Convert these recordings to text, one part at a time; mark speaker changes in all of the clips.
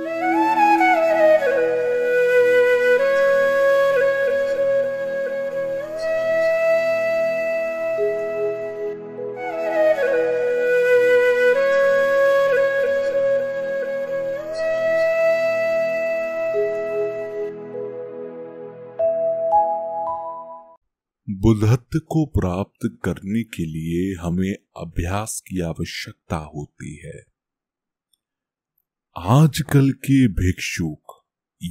Speaker 1: बुद्धत्व
Speaker 2: को प्राप्त करने के लिए हमें अभ्यास की आवश्यकता होती है आजकल के भिक्षुक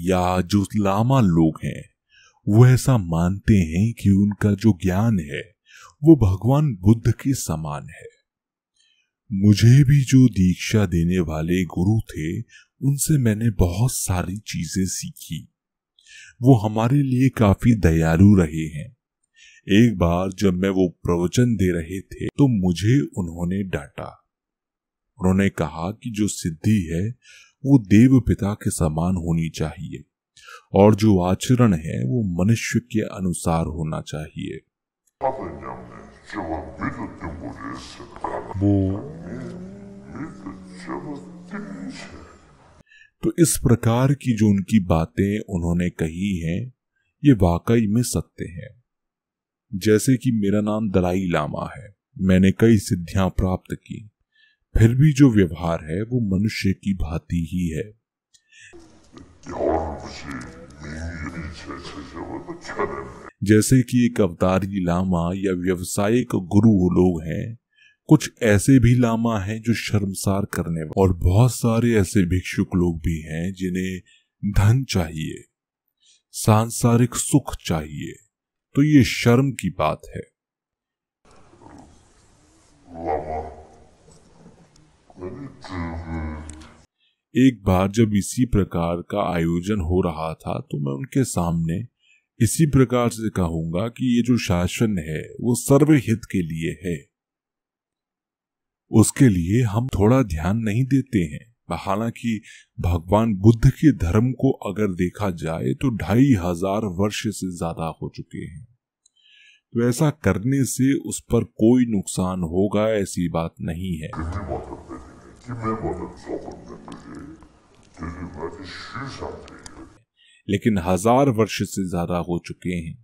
Speaker 2: या जो लामा लोग हैं वो ऐसा मानते हैं कि उनका जो ज्ञान है वो भगवान बुद्ध के समान है मुझे भी जो दीक्षा देने वाले गुरु थे उनसे मैंने बहुत सारी चीजें सीखी वो हमारे लिए काफी दयालु रहे हैं एक बार जब मैं वो प्रवचन दे रहे थे तो मुझे उन्होंने डांटा उन्होंने कहा कि जो सिद्धि है वो देव पिता के समान होनी चाहिए और जो आचरण है वो मनुष्य के अनुसार होना चाहिए वो तो इस प्रकार की जो उनकी बातें उन्होंने कही हैं ये वाकई में सत्य हैं जैसे कि मेरा नाम दलाई लामा है मैंने कई सिद्धियां प्राप्त की फिर भी जो व्यवहार है वो मनुष्य की भांति ही है जैसे कि एक अवतारी लामा या व्यवसायिक गुरु लोग हैं कुछ ऐसे भी लामा हैं जो शर्मसार करने वाले और बहुत सारे ऐसे भिक्षुक लोग भी हैं जिन्हें धन चाहिए सांसारिक सुख चाहिए तो ये शर्म की बात है लामा एक बार जब इसी प्रकार का आयोजन हो रहा था तो मैं उनके सामने इसी प्रकार से कहूंगा कि ये जो शासन है वो सर्वहित के लिए है उसके लिए हम थोड़ा ध्यान नहीं देते हैं हालांकि भगवान बुद्ध के धर्म को अगर देखा जाए तो ढाई हजार वर्ष से ज्यादा हो चुके हैं तो ऐसा करने से उस पर कोई नुकसान होगा ऐसी बात नहीं है लेकिन हजार वर्ष से ज्यादा हो चुके हैं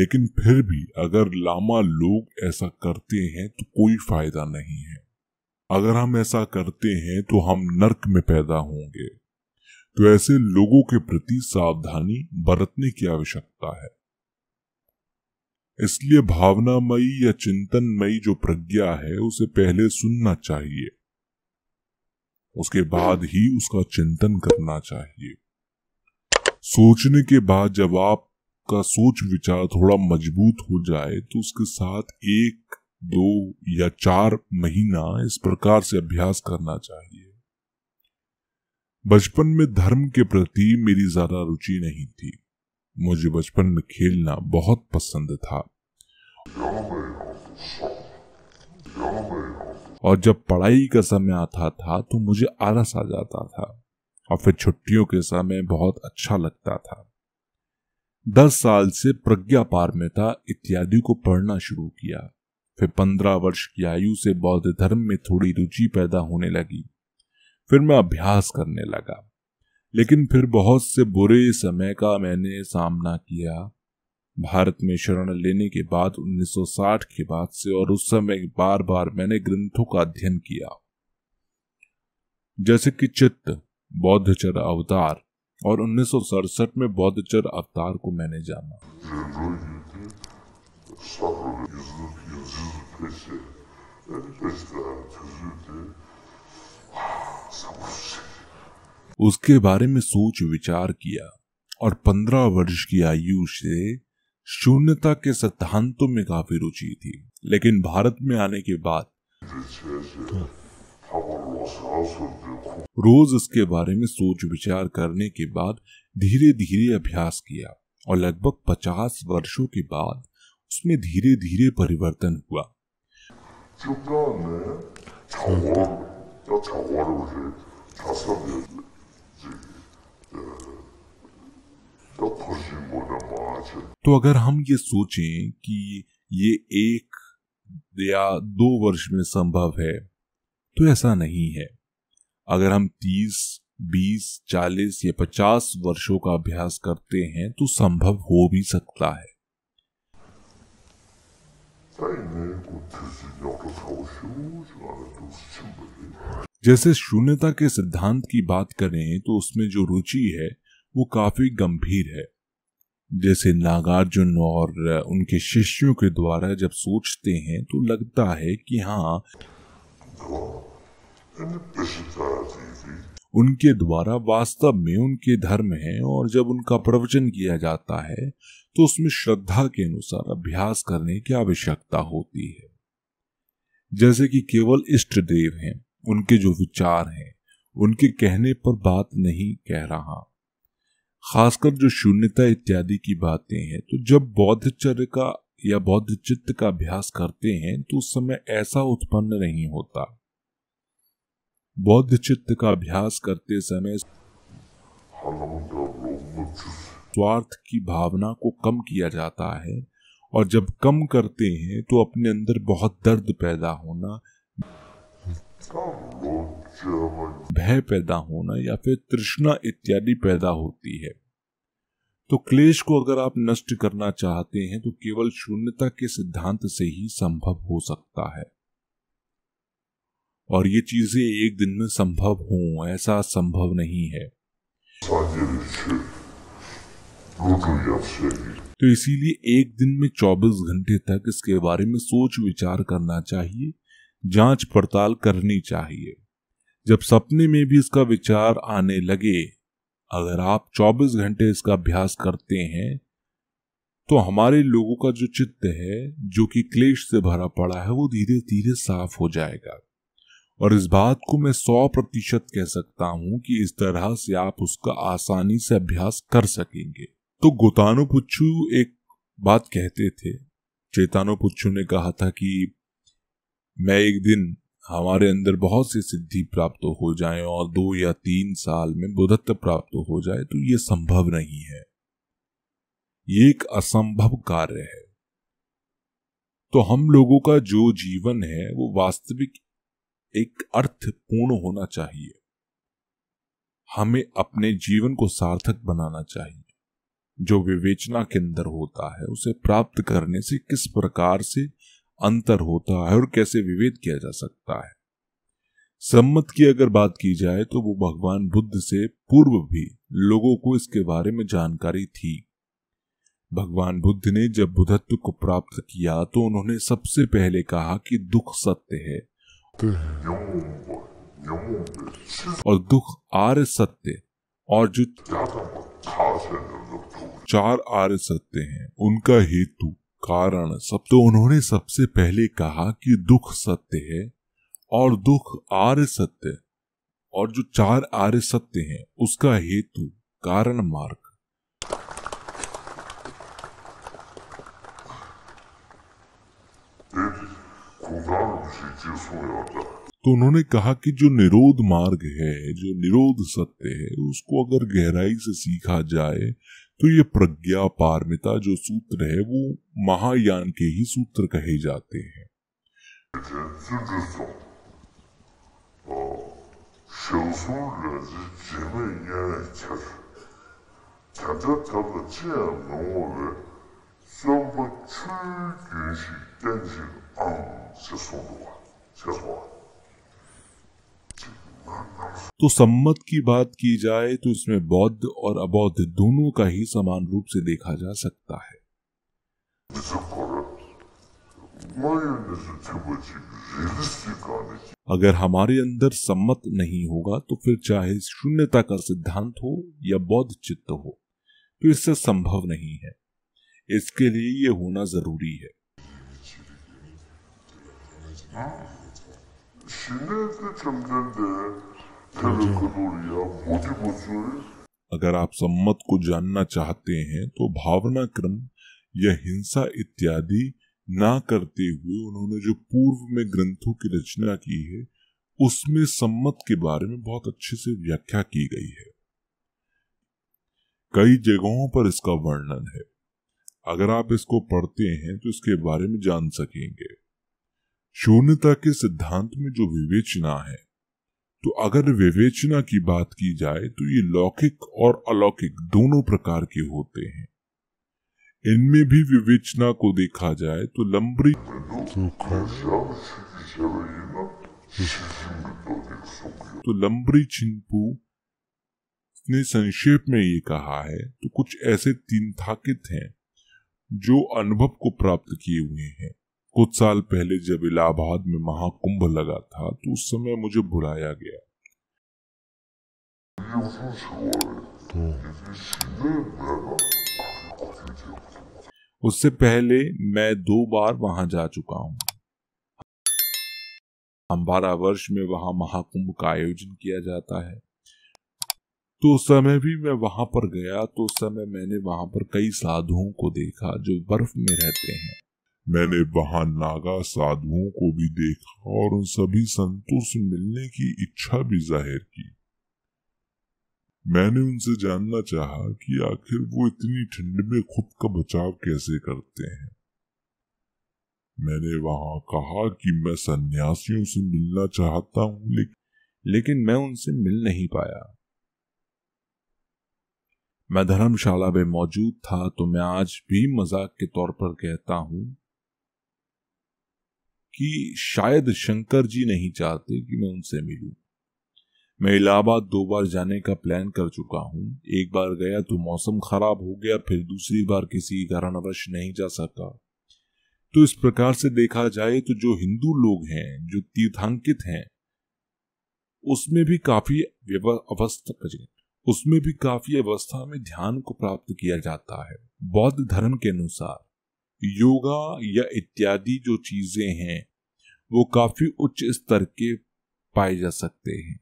Speaker 2: लेकिन फिर भी अगर लामा लोग ऐसा करते हैं तो कोई फायदा नहीं है अगर हम ऐसा करते हैं तो हम नरक में पैदा होंगे तो ऐसे लोगों के प्रति सावधानी बरतने की आवश्यकता है इसलिए भावनामयी या चिंतनमयी जो प्रज्ञा है उसे पहले सुनना चाहिए उसके बाद ही उसका चिंतन करना चाहिए सोचने के बाद जब आपका सोच विचार थोड़ा मजबूत हो जाए तो उसके साथ एक दो या चार महीना इस प्रकार से अभ्यास करना चाहिए बचपन में धर्म के प्रति मेरी ज्यादा रुचि नहीं थी मुझे बचपन में खेलना बहुत पसंद था और जब पढ़ाई का समय आता था तो मुझे आलस आ जाता था और फिर छुट्टियों के समय बहुत अच्छा लगता था दस साल से प्रज्ञा पारमिता इत्यादि को पढ़ना शुरू किया फिर पंद्रह वर्ष की आयु से बौद्ध धर्म में थोड़ी रुचि पैदा होने लगी फिर मैं अभ्यास करने लगा लेकिन फिर बहुत से बुरे समय का मैंने सामना किया भारत में शरण लेने के बाद 1960 के बाद से और उस समय बार बार मैंने ग्रंथों का अध्ययन किया जैसे कि चित्त बौद्धचर अवतार और उन्नीस में बौद्धचर अवतार को मैंने जाना उसके बारे में सोच विचार किया और पंद्रह वर्ष की आयु से शून्यता के सिद्धांतों में काफी रुचि थी लेकिन भारत में आने के बाद रोज इसके बारे में सोच विचार करने के बाद धीरे धीरे अभ्यास किया और लगभग पचास वर्षों के बाद उसमें धीरे धीरे परिवर्तन हुआ तो अगर हम ये सोचें कि ये एक या दो वर्ष में संभव है तो ऐसा नहीं है अगर हम तीस बीस चालीस या पचास वर्षों का अभ्यास करते हैं तो संभव हो भी सकता है जैसे शून्यता के सिद्धांत की बात करें तो उसमें जो रुचि है वो काफी गंभीर है जैसे नागार्जुन और उनके शिष्यों के द्वारा जब सोचते हैं तो लगता है कि हाँ उनके द्वारा वास्तव में उनके धर्म है और जब उनका प्रवचन किया जाता है तो उसमें श्रद्धा के अनुसार अभ्यास करने की आवश्यकता होती है जैसे कि केवल इष्ट देव हैं उनके जो विचार हैं उनके कहने पर बात नहीं कह रहा खासकर जो शून्यता इत्यादि की बातें हैं तो जब बौद्ध चर्य का या बौद्ध चित्त का अभ्यास करते हैं तो उस समय ऐसा उत्पन्न नहीं होता बौद्ध चित्त का अभ्यास करते समय स्वार्थ की भावना को कम किया जाता है और जब कम करते हैं तो अपने अंदर बहुत दर्द पैदा होना भय पैदा होना या फिर तृष्णा इत्यादि पैदा होती है तो क्लेश को अगर आप नष्ट करना चाहते हैं तो केवल शून्यता के सिद्धांत से ही संभव हो सकता है और ये चीजें एक दिन में संभव हों ऐसा संभव नहीं है तो इसीलिए एक दिन में 24 घंटे तक इसके बारे में सोच विचार करना चाहिए जांच पड़ताल करनी चाहिए जब सपने में भी इसका विचार आने लगे अगर आप 24 घंटे इसका अभ्यास करते हैं तो हमारे लोगों का जो चित्त है जो कि क्लेश से भरा पड़ा है वो धीरे धीरे साफ हो जाएगा और इस बात को मैं सौ प्रतिशत कह सकता हूं कि इस तरह से आप उसका आसानी से अभ्यास कर सकेंगे तो गोतानो पुच्छू एक बात कहते थे चेतानु पुच्छू ने कहा था कि मैं एक दिन हमारे अंदर बहुत सी सिद्धि प्राप्त हो जाए और दो या तीन साल में बुद्धत्व प्राप्त हो जाए तो ये संभव नहीं है ये एक असंभव कार्य है तो हम लोगों का जो जीवन है वो वास्तविक एक अर्थपूर्ण होना चाहिए हमें अपने जीवन को सार्थक बनाना चाहिए जो विवेचना के अंदर होता है उसे प्राप्त करने से किस प्रकार से अंतर होता है और कैसे विभेद किया जा सकता है सम्मत की अगर बात की जाए तो वो भगवान बुद्ध से पूर्व भी लोगों को इसके बारे में जानकारी थी भगवान बुद्ध ने जब बुद्धत्व को प्राप्त किया तो उन्होंने सबसे पहले कहा कि दुख सत्य है और दुख आर्य सत्य और जो चार आर्य सत्य हैं उनका हेतु कारण सब तो उन्होंने सबसे पहले कहा कि दुख सत्य है और दुख आर्य सत्य और जो चार आर्य सत्य हैं उसका हेतु कारण मार्ग तो उन्होंने कहा कि जो निरोध मार्ग है जो निरोध सत्य है उसको अगर गहराई से सीखा जाए तो ये प्रज्ञा पारमिता जो सूत्र है वो महायान के ही सूत्र कहे जाते हैं हाँ, तो सम्मत की बात की जाए तो इसमें बौद्ध और अबौद्ध दोनों का ही समान रूप से देखा जा सकता है अगर हमारे अंदर सम्मत नहीं होगा तो फिर चाहे शून्यता का सिद्धांत हो या बौद्ध चित्त हो तो इससे संभव नहीं है इसके लिए ये होना जरूरी है अगर आप सम्मत को जानना चाहते हैं तो भावना क्रम या हिंसा इत्यादि ना करते हुए उन्होंने जो पूर्व में ग्रंथों की रचना की है उसमें सम्मत के बारे में बहुत अच्छे से व्याख्या की गई है कई जगहों पर इसका वर्णन है अगर आप इसको पढ़ते हैं तो इसके बारे में जान सकेंगे शून्यता के सिद्धांत में जो विवेचना है तो अगर विवेचना की बात की जाए तो ये लौकिक और अलौकिक दोनों प्रकार के होते हैं इनमें भी विवेचना को देखा जाए तो लंबरी तो लंबरी छिंपू ने संक्षेप में ये कहा है तो कुछ ऐसे तीन थाकित हैं जो अनुभव को प्राप्त किए हुए हैं कुछ साल पहले जब इलाहाबाद में महाकुंभ लगा था तो उस समय मुझे बुलाया गया उससे पहले मैं दो बार वहां जा चुका हूं हम बारह वर्ष में वहां महाकुंभ का आयोजन किया जाता है तो उस समय भी मैं वहां पर गया तो उस समय मैंने वहां पर कई साधुओं को देखा जो बर्फ में रहते हैं मैंने वहां नागा साधुओं को भी देखा और उन सभी संतों से मिलने की इच्छा भी जाहिर की मैंने उनसे जानना चाहा कि आखिर वो इतनी ठंड में खुद का बचाव कैसे करते हैं मैंने वहां कहा कि मैं सन्यासियों से मिलना चाहता हूं लेकिन लेकिन मैं उनसे मिल नहीं पाया मैं धर्मशाला में मौजूद था तो मैं आज भी मजाक के तौर पर कहता हूं कि शायद शंकर जी नहीं चाहते कि मैं उनसे मिलूं। मैं इलाहाबाद दो बार जाने का प्लान कर चुका हूं एक बार गया तो मौसम खराब हो गया फिर दूसरी बार किसी कारणवश नहीं जा सका तो इस प्रकार से देखा जाए तो जो हिंदू लोग हैं जो तीर्थांकित हैं उसमें भी काफी अवस्था उसमें भी काफी अवस्था में ध्यान को प्राप्त किया जाता है बौद्ध धर्म के अनुसार योगा या इत्यादि जो चीजें हैं वो काफी उच्च स्तर के पाए जा सकते हैं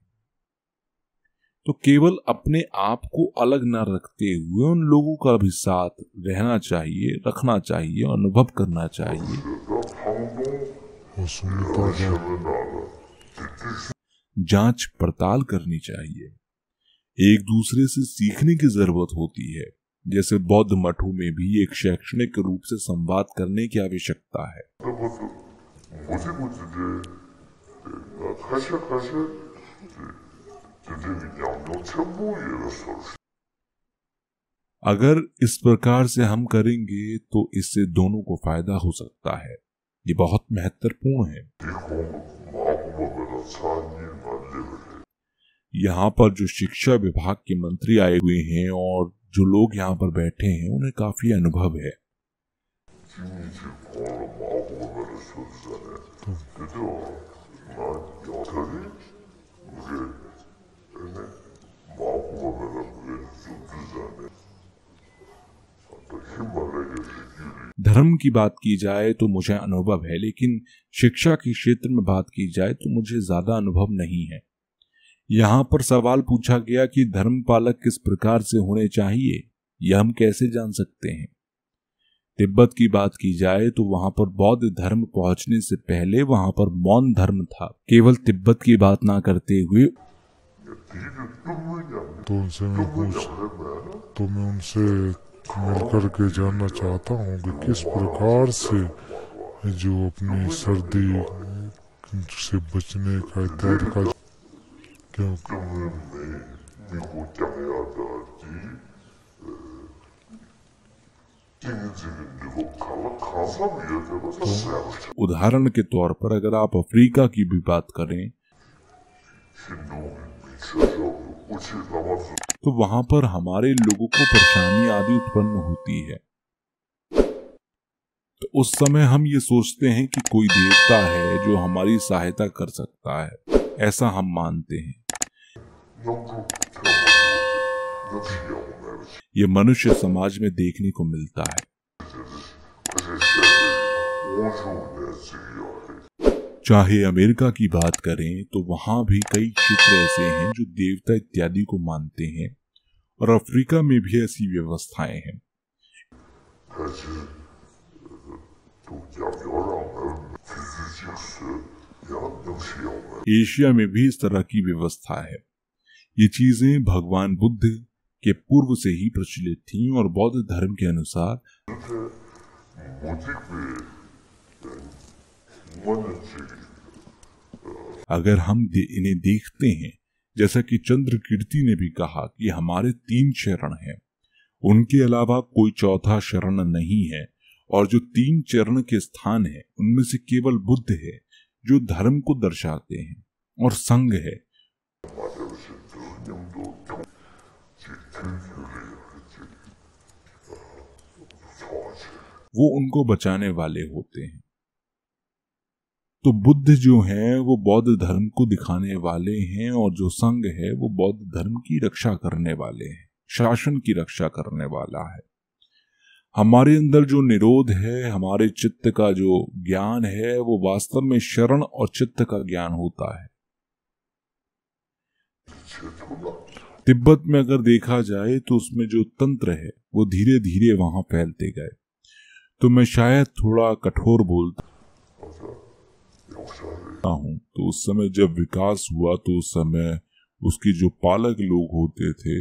Speaker 2: तो केवल अपने आप को अलग न रखते हुए उन लोगों का भी साथ रहना चाहिए रखना चाहिए अनुभव करना चाहिए जांच पड़ताल करनी चाहिए एक दूसरे से सीखने की जरूरत होती है जैसे बौद्ध मठों में भी एक शैक्षणिक रूप से संवाद करने की आवश्यकता है अगर इस प्रकार से हम करेंगे तो इससे दोनों को फायदा हो सकता है ये बहुत महत्वपूर्ण है यहाँ पर जो शिक्षा विभाग के मंत्री आए हुए हैं और जो लोग यहाँ पर बैठे हैं उन्हें काफी अनुभव है धर्म की बात की जाए तो मुझे अनुभव है लेकिन शिक्षा के क्षेत्र में बात की जाए तो मुझे ज्यादा अनुभव नहीं है यहाँ पर सवाल पूछा गया कि धर्म पालक किस प्रकार से होने चाहिए यह हम कैसे जान सकते हैं तिब्बत की बात की जाए तो वहां पर बौद्ध धर्म पहुंचने से पहले वहां पर मौन धर्म था केवल तिब्बत की बात ना करते हुए तो उनसे मैं
Speaker 1: पूछ तो मैं उनसे मिल करके जानना चाहता हूँ कि किस प्रकार से जो अपनी सर्दी से बचने का इत्यादि का क्योंकि हमने निकोटाया था कि
Speaker 2: तो उदाहरण के तौर पर अगर आप अफ्रीका की भी बात करें तो वहां पर हमारे लोगों को परेशानी आदि उत्पन्न होती है तो उस समय हम ये सोचते हैं कि कोई देवता है जो हमारी सहायता कर सकता है ऐसा हम मानते हैं ये मनुष्य समाज में देखने को मिलता है चाहे अमेरिका की बात करें तो वहां भी कई क्षेत्र ऐसे हैं जो देवता इत्यादि को मानते हैं और अफ्रीका में भी ऐसी व्यवस्थाएं हैं एशिया में भी इस तरह की व्यवस्था है ये चीजें भगवान बुद्ध के पूर्व से ही प्रचलित थी और बौद्ध धर्म के अनुसार अगर हम दे, इन्हें देखते हैं जैसा कि चंद्र कीर्ति ने भी कहा कि हमारे तीन चरण हैं उनके अलावा कोई चौथा शरण नहीं है और जो तीन चरण के स्थान है उनमें से केवल बुद्ध है जो धर्म को दर्शाते हैं और संघ है वो उनको बचाने वाले होते हैं तो बुद्ध जो है वो बौद्ध धर्म को दिखाने वाले हैं और जो संघ है वो बौद्ध धर्म की रक्षा करने वाले हैं शासन की रक्षा करने वाला है हमारे अंदर जो निरोध है हमारे चित्त का जो ज्ञान है वो वास्तव में शरण और चित्त का ज्ञान होता है तिब्बत में अगर देखा जाए तो उसमें जो तंत्र है वो धीरे धीरे वहां फैलते गए तो मैं शायद थोड़ा कठोर बोलता हूँ तो उस समय जब विकास हुआ तो उस समय उसकी जो पालक लोग होते थे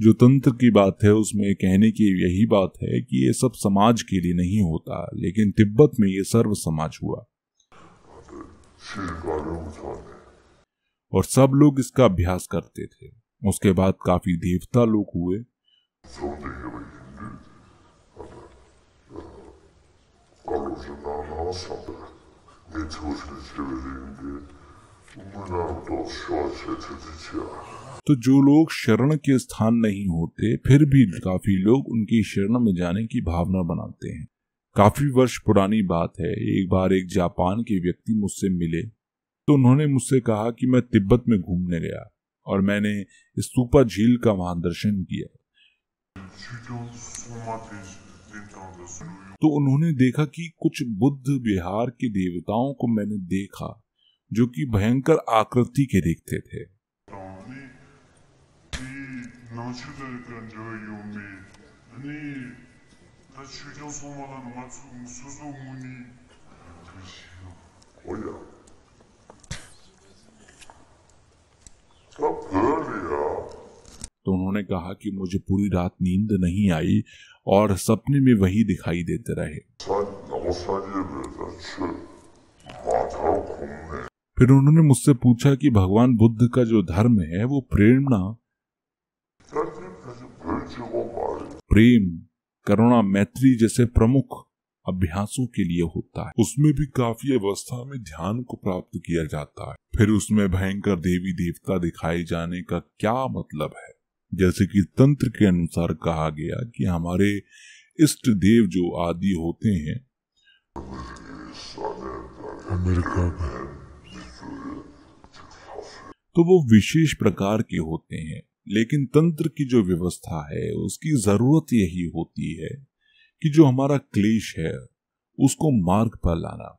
Speaker 2: जो तंत्र की बात है उसमें कहने की यही बात है कि ये सब समाज के लिए नहीं होता लेकिन तिब्बत में ये सर्व समाज हुआ और सब लोग इसका अभ्यास करते थे उसके बाद काफी देवता लोग हुए da तो जो लोग शरण के स्थान नहीं होते फिर भी काफी लोग उनकी शरण में जाने की भावना बनाते हैं काफी वर्ष पुरानी बात है एक बार एक जापान के व्यक्ति मुझसे मिले तो उन्होंने मुझसे कहा कि मैं तिब्बत में घूमने गया और मैंने स्तूपा झील का वहां दर्शन किया तो उन्होंने देखा कि कुछ बुद्ध बिहार के देवताओं को मैंने देखा जो कि भयंकर आकृति के देखते थे Oh, yeah. तो उन्होंने कहा कि मुझे पूरी रात नींद नहीं आई और सपने में वही दिखाई देते रहे फिर उन्होंने मुझसे पूछा कि भगवान बुद्ध का जो धर्म है वो प्रेरणा प्रेम करुणा मैत्री जैसे प्रमुख अभ्यासों के लिए होता है उसमें भी काफी अवस्था में ध्यान को प्राप्त किया जाता है फिर उसमें भयंकर देवी देवता दिखाई जाने का क्या मतलब है जैसे कि तंत्र के अनुसार कहा गया कि हमारे इष्ट देव जो आदि होते हैं तो वो विशेष प्रकार के होते हैं लेकिन तंत्र की जो व्यवस्था है उसकी जरूरत यही होती है कि जो हमारा क्लेश है उसको मार्ग पर लाना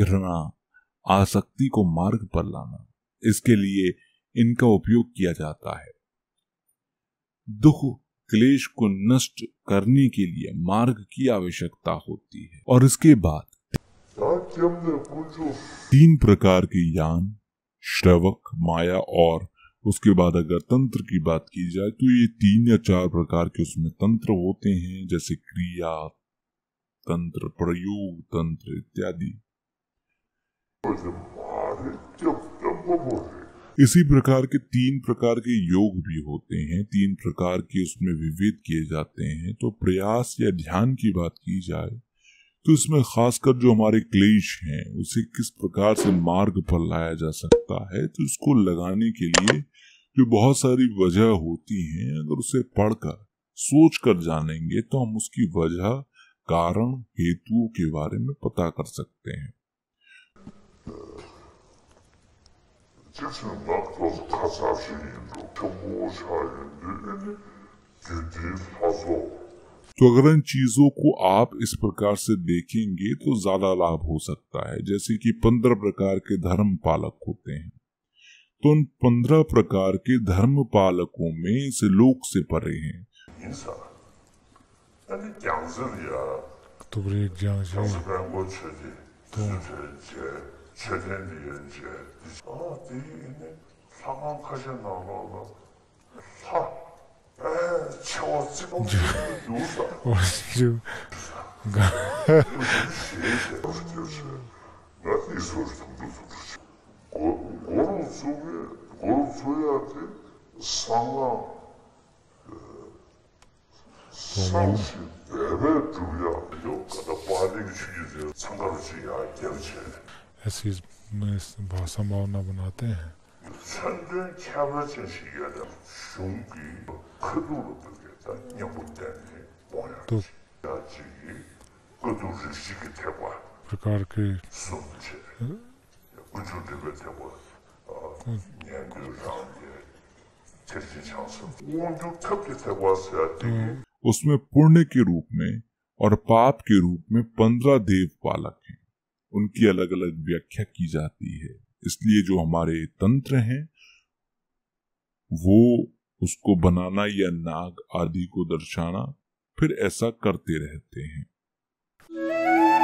Speaker 2: घृणा आसक्ति को मार्ग पर लाना इसके लिए इनका उपयोग किया जाता है दुख क्लेश को नष्ट करने के लिए मार्ग की आवश्यकता होती है और इसके बाद तीन प्रकार के यान श्रवक माया और उसके बाद अगर तंत्र की बात की जाए तो ये तीन या चार प्रकार के उसमें तंत्र होते हैं जैसे क्रिया तंत्र प्रयोग तंत्र इत्यादि इसी प्रकार के तीन प्रकार के योग भी होते हैं तीन प्रकार के उसमें विविध किए जाते हैं तो प्रयास या ध्यान की बात की जाए तो इसमें खासकर जो हमारे क्लेश हैं उसे किस प्रकार से मार्ग पर लाया जा सकता है तो इसको लगाने के लिए जो बहुत सारी वजह होती हैं अगर उसे पढ़कर सोच कर जानेंगे तो हम उसकी वजह कारण हेतुओं के बारे में पता कर सकते हैं तो अगर इन चीजों को आप इस प्रकार से देखेंगे तो ज्यादा लाभ हो सकता है जैसे कि पंद्रह प्रकार के धर्म पालक होते हैं तो उन पंद्रह प्रकार के धर्म पालकों में इस लोक से परे हैं
Speaker 1: और वो जो वो फायदे सॉन्ग का वो जो मूवमेंट है वो या जो का पानी भी चाहिए सॉन्ग चाहिए कैसे हैं
Speaker 2: ऐसे ऐसे भाषा में बनाते हैं सॉन्ग छह वचन से ज्यादा
Speaker 1: uczu uh,
Speaker 2: उसमें पुण्य के रूप में और पाप के रूप में पंद्रह देव पालक हैं उनकी अलग अलग व्याख्या की जाती है इसलिए जो हमारे तंत्र हैं वो उसको बनाना या नाग आदि को दर्शाना फिर ऐसा करते रहते
Speaker 1: हैं